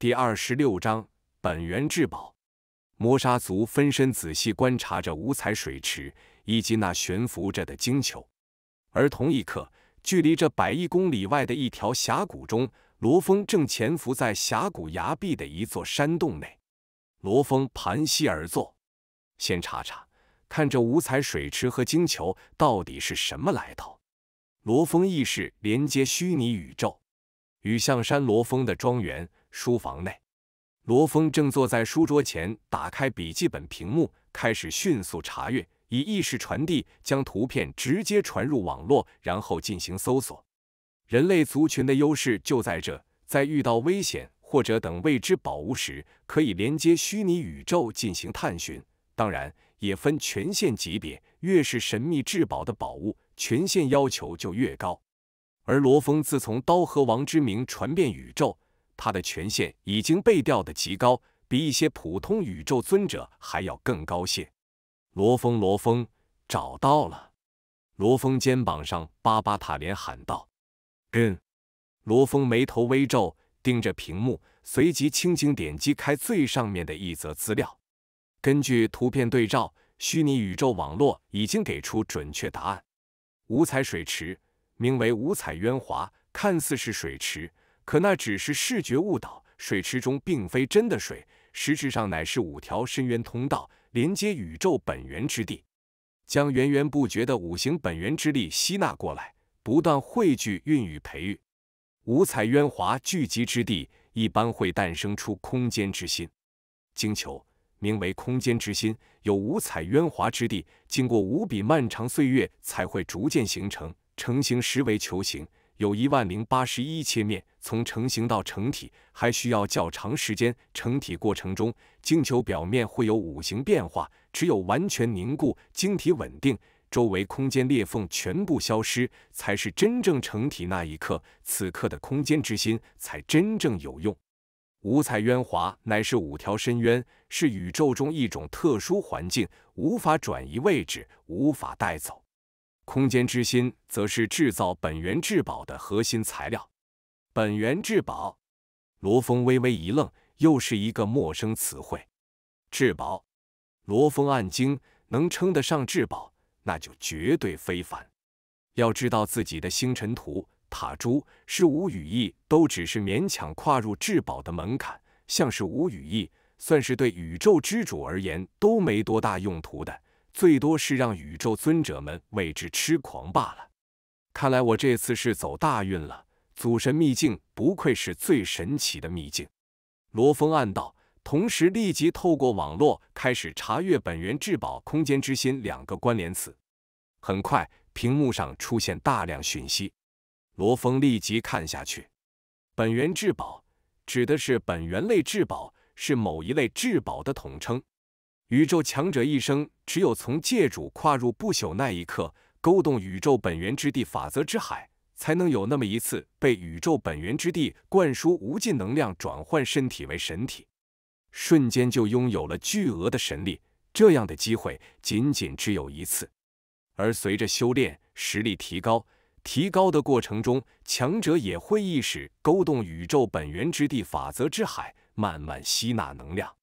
第二十六章本源至宝。磨砂族分身仔细观察着五彩水池以及那悬浮着的晶球，而同一刻，距离这百亿公里外的一条峡谷中，罗峰正潜伏在峡谷崖壁的一座山洞内。罗峰盘膝而坐，先查查看这五彩水池和晶球到底是什么来头。罗峰意识连接虚拟宇宙，与象山罗峰的庄园。书房内，罗峰正坐在书桌前，打开笔记本屏幕，开始迅速查阅，以意识传递将图片直接传入网络，然后进行搜索。人类族群的优势就在这，在遇到危险或者等未知宝物时，可以连接虚拟宇宙进行探寻。当然，也分权限级别，越是神秘至宝的宝物，权限要求就越高。而罗峰自从刀和王之名传遍宇宙。他的权限已经被调的极高，比一些普通宇宙尊者还要更高些。罗峰，罗峰，找到了！罗峰肩膀上，巴巴塔连喊道：“嗯。”罗峰眉头微皱，盯着屏幕，随即轻轻点击开最上面的一则资料。根据图片对照，虚拟宇宙网络已经给出准确答案：五彩水池，名为五彩渊华，看似是水池。可那只是视觉误导，水池中并非真的水，实质上乃是五条深渊通道连接宇宙本源之地，将源源不绝的五行本源之力吸纳过来，不断汇聚、孕育、培育。五彩渊华聚集之地，一般会诞生出空间之心晶球，名为空间之心。有五彩渊华之地，经过无比漫长岁月才会逐渐形成，成型时为球形。有一万零八十一切面，从成型到成体还需要较长时间。成体过程中，晶球表面会有五行变化，只有完全凝固，晶体稳定，周围空间裂缝全部消失，才是真正成体那一刻。此刻的空间之心才真正有用。五彩渊华乃是五条深渊，是宇宙中一种特殊环境，无法转移位置，无法带走。空间之心则是制造本源至宝的核心材料。本源至宝，罗峰微微一愣，又是一个陌生词汇。至宝，罗峰暗惊，能称得上至宝，那就绝对非凡。要知道自己的星辰图、塔珠是无羽翼，都只是勉强跨入至宝的门槛。像是无羽翼，算是对宇宙之主而言，都没多大用途的。最多是让宇宙尊者们为之痴狂罢了。看来我这次是走大运了。祖神秘境不愧是最神奇的秘境，罗峰暗道，同时立即透过网络开始查阅“本源至宝”“空间之心”两个关联词。很快，屏幕上出现大量讯息，罗峰立即看下去。本源至宝指的是本源类至宝，是某一类至宝的统称。宇宙强者一生只有从界主跨入不朽那一刻，勾动宇宙本源之地法则之海，才能有那么一次被宇宙本源之地灌输无尽能量，转换身体为神体，瞬间就拥有了巨额的神力。这样的机会仅仅只有一次。而随着修炼实力提高，提高的过程中，强者也会意识勾动宇宙本源之地法则之海，慢慢吸纳能量。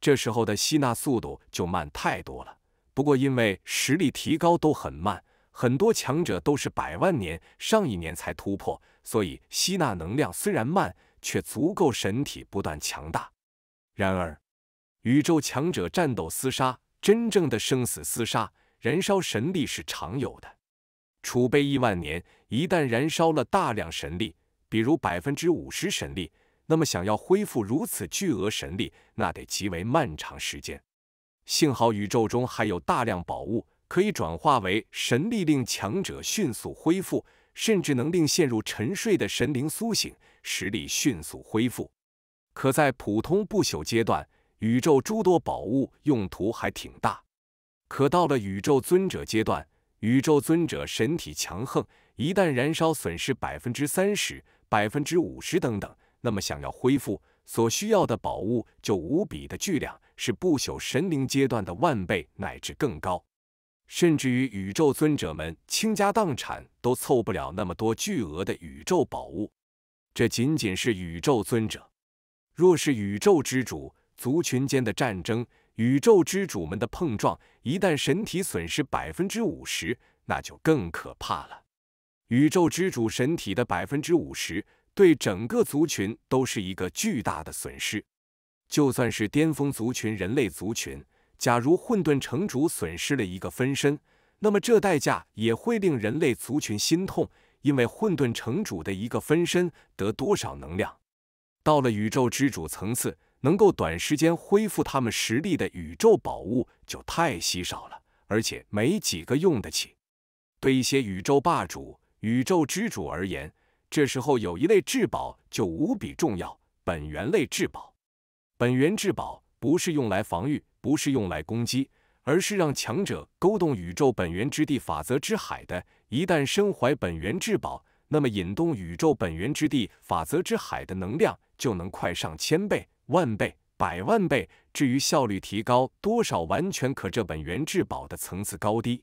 这时候的吸纳速度就慢太多了。不过因为实力提高都很慢，很多强者都是百万年上一年才突破，所以吸纳能量虽然慢，却足够神体不断强大。然而，宇宙强者战斗厮杀，真正的生死厮杀，燃烧神力是常有的。储备亿万年，一旦燃烧了大量神力，比如百分之五十神力。那么，想要恢复如此巨额神力，那得极为漫长时间。幸好宇宙中还有大量宝物，可以转化为神力，令强者迅速恢复，甚至能令陷入沉睡的神灵苏醒，实力迅速恢复。可在普通不朽阶段，宇宙诸多宝物用途还挺大。可到了宇宙尊者阶段，宇宙尊者神体强横，一旦燃烧，损失百分之三十、百分之五十等等。那么，想要恢复所需要的宝物就无比的巨量，是不朽神灵阶段的万倍乃至更高，甚至于宇宙尊者们倾家荡产都凑不了那么多巨额的宇宙宝物。这仅仅是宇宙尊者，若是宇宙之主族群间的战争，宇宙之主们的碰撞，一旦神体损失百分之五十，那就更可怕了。宇宙之主神体的百分之五十。对整个族群都是一个巨大的损失。就算是巅峰族群人类族群，假如混沌城主损失了一个分身，那么这代价也会令人类族群心痛。因为混沌城主的一个分身得多少能量？到了宇宙之主层次，能够短时间恢复他们实力的宇宙宝物就太稀少了，而且没几个用得起。对一些宇宙霸主、宇宙之主而言。这时候有一类至宝就无比重要，本源类至宝。本源至宝不是用来防御，不是用来攻击，而是让强者勾动宇宙本源之地、法则之海的。一旦身怀本源至宝，那么引动宇宙本源之地、法则之海的能量就能快上千倍、万倍、百万倍。至于效率提高多少，完全可这本源至宝的层次高低。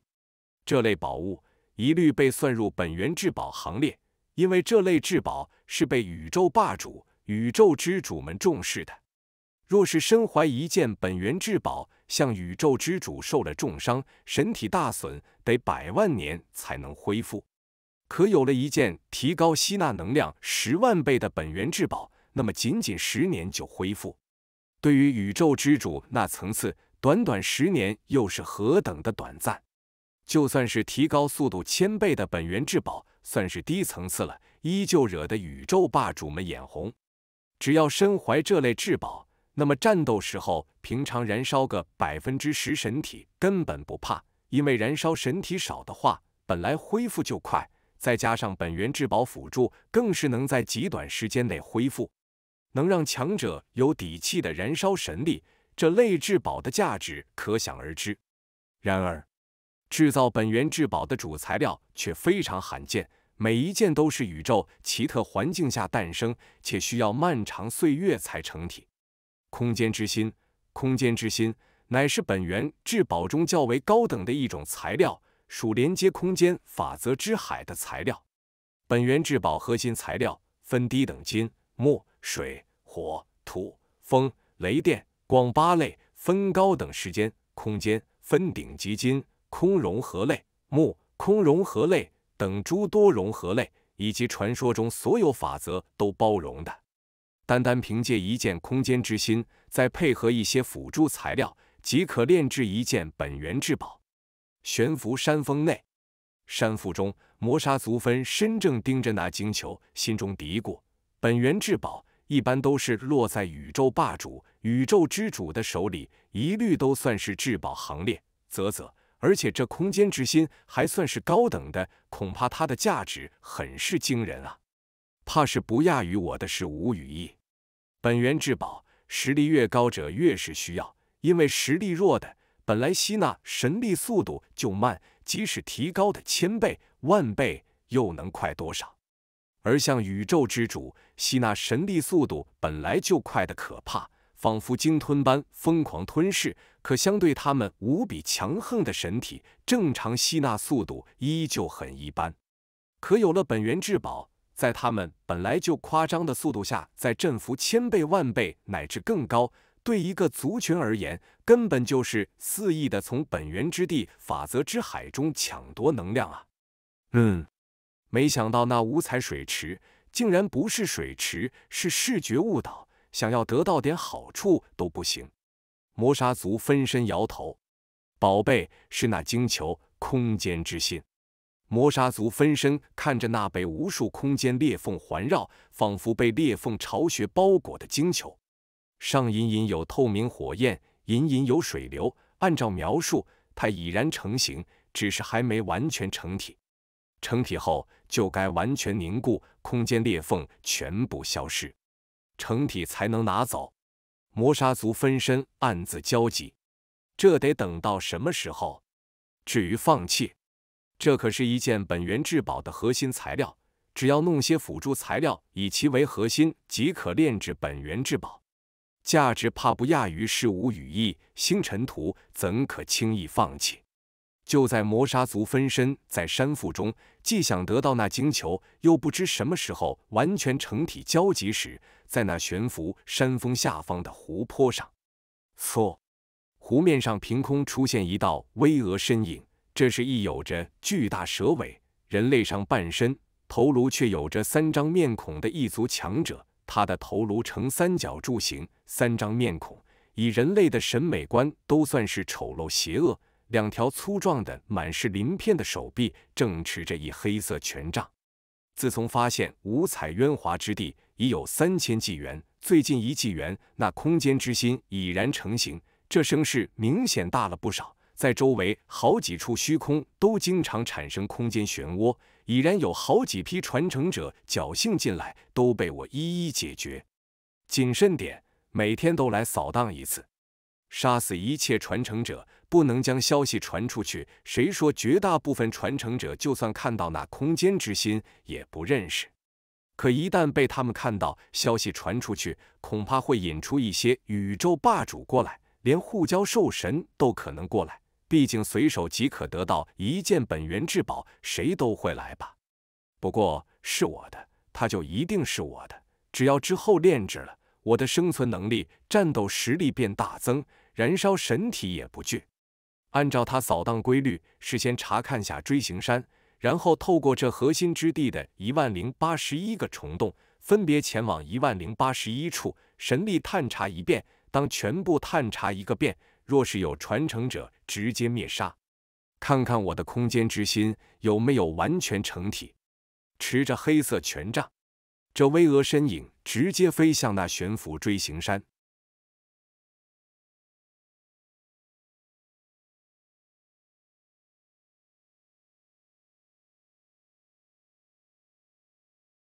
这类宝物一律被算入本源至宝行列。因为这类至宝是被宇宙霸主、宇宙之主们重视的。若是身怀一件本源至宝，像宇宙之主受了重伤，神体大损，得百万年才能恢复。可有了一件提高吸纳能量十万倍的本源至宝，那么仅仅十年就恢复。对于宇宙之主那层次，短短十年又是何等的短暂。就算是提高速度千倍的本源至宝。算是低层次了，依旧惹得宇宙霸主们眼红。只要身怀这类至宝，那么战斗时候平常燃烧个百分之十神体根本不怕，因为燃烧神体少的话，本来恢复就快，再加上本源至宝辅助，更是能在极短时间内恢复，能让强者有底气的燃烧神力。这类至宝的价值可想而知。然而，制造本源至宝的主材料却非常罕见，每一件都是宇宙奇特环境下诞生，且需要漫长岁月才成体。空间之心，空间之心乃是本源至宝中较为高等的一种材料，属连接空间法则之海的材料。本源至宝核心材料分低等金、木、水、火、土、风、雷电、光八类，分高等时间、空间，分顶级金。空融合类、木空融合类等诸多融合类，以及传说中所有法则都包容的。单单凭借一件空间之心，再配合一些辅助材料，即可炼制一件本源至宝。悬浮山峰内，山腹中，磨砂族分身正盯着那晶球，心中嘀咕：本源至宝一般都是落在宇宙霸主、宇宙之主的手里，一律都算是至宝行列。啧啧。而且这空间之心还算是高等的，恐怕它的价值很是惊人啊，怕是不亚于我的是无语意本源至宝，实力越高者越是需要，因为实力弱的本来吸纳神力速度就慢，即使提高的千倍万倍，又能快多少？而像宇宙之主，吸纳神力速度本来就快的可怕，仿佛鲸吞般疯狂吞噬。可相对他们无比强横的神体，正常吸纳速度依旧很一般。可有了本源至宝，在他们本来就夸张的速度下，在振幅千倍万倍乃至更高，对一个族群而言，根本就是肆意的从本源之地、法则之海中抢夺能量啊！嗯，没想到那五彩水池竟然不是水池，是视觉误导，想要得到点好处都不行。磨砂族分身摇头：“宝贝是那晶球，空间之心。”磨砂族分身看着那被无数空间裂缝环绕，仿佛被裂缝巢穴包裹的晶球，上隐隐有透明火焰，隐隐有水流。按照描述，它已然成型，只是还没完全成体。成体后就该完全凝固，空间裂缝全部消失，成体才能拿走。魔杀族分身暗自焦急，这得等到什么时候？至于放弃，这可是一件本源至宝的核心材料，只要弄些辅助材料，以其为核心即可炼制本源至宝，价值怕不亚于噬无羽翼星辰图，怎可轻易放弃？就在磨砂族分身在山腹中，既想得到那晶球，又不知什么时候完全成体交集时，在那悬浮山峰下方的湖泊上，嗖！湖面上凭空出现一道巍峨身影。这是一有着巨大蛇尾、人类上半身、头颅却有着三张面孔的异族强者。他的头颅呈三角柱形，三张面孔以人类的审美观都算是丑陋邪恶。两条粗壮的、满是鳞片的手臂正持着一黑色权杖。自从发现五彩渊华之地已有三千纪元，最近一纪元，那空间之心已然成型，这声势明显大了不少。在周围好几处虚空都经常产生空间漩涡，已然有好几批传承者侥幸进来，都被我一一解决。谨慎点，每天都来扫荡一次，杀死一切传承者。不能将消息传出去。谁说绝大部分传承者，就算看到那空间之心，也不认识？可一旦被他们看到，消息传出去，恐怕会引出一些宇宙霸主过来，连护教兽神都可能过来。毕竟随手即可得到一件本源至宝，谁都会来吧？不过是我的，他就一定是我的。只要之后炼制了，我的生存能力、战斗实力便大增，燃烧神体也不惧。按照他扫荡规律，事先查看下锥形山，然后透过这核心之地的一万零八十一个虫洞，分别前往一万零八十一处，神力探查一遍。当全部探查一个遍，若是有传承者，直接灭杀。看看我的空间之心有没有完全成体。持着黑色权杖，这巍峨身影直接飞向那悬浮锥形山。